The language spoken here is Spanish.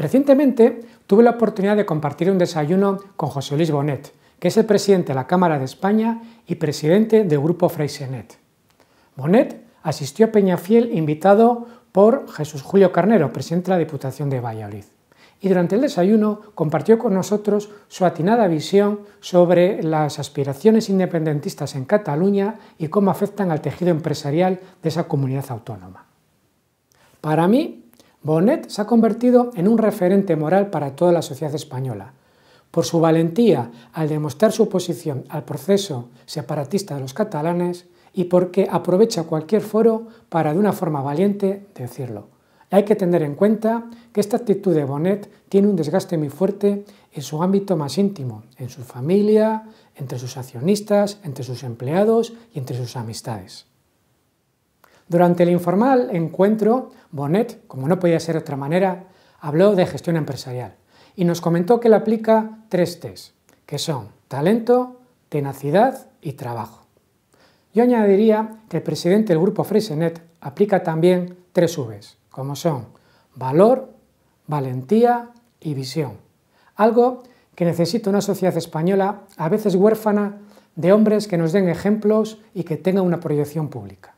Recientemente tuve la oportunidad de compartir un desayuno con José Luis Bonet, que es el presidente de la Cámara de España y presidente del Grupo Freisenet. Bonet asistió a Peñafiel invitado por Jesús Julio Carnero, presidente de la Diputación de Valladolid. Y durante el desayuno compartió con nosotros su atinada visión sobre las aspiraciones independentistas en Cataluña y cómo afectan al tejido empresarial de esa comunidad autónoma. Para mí, Bonet se ha convertido en un referente moral para toda la sociedad española. Por su valentía al demostrar su oposición al proceso separatista de los catalanes y porque aprovecha cualquier foro para de una forma valiente decirlo. Hay que tener en cuenta que esta actitud de Bonet tiene un desgaste muy fuerte en su ámbito más íntimo, en su familia, entre sus accionistas, entre sus empleados y entre sus amistades. Durante el informal encuentro, Bonnet, como no podía ser de otra manera, habló de gestión empresarial y nos comentó que le aplica tres T's, que son talento, tenacidad y trabajo. Yo añadiría que el presidente del grupo Freisenet aplica también tres Vs, como son valor, valentía y visión. Algo que necesita una sociedad española a veces huérfana de hombres que nos den ejemplos y que tengan una proyección pública.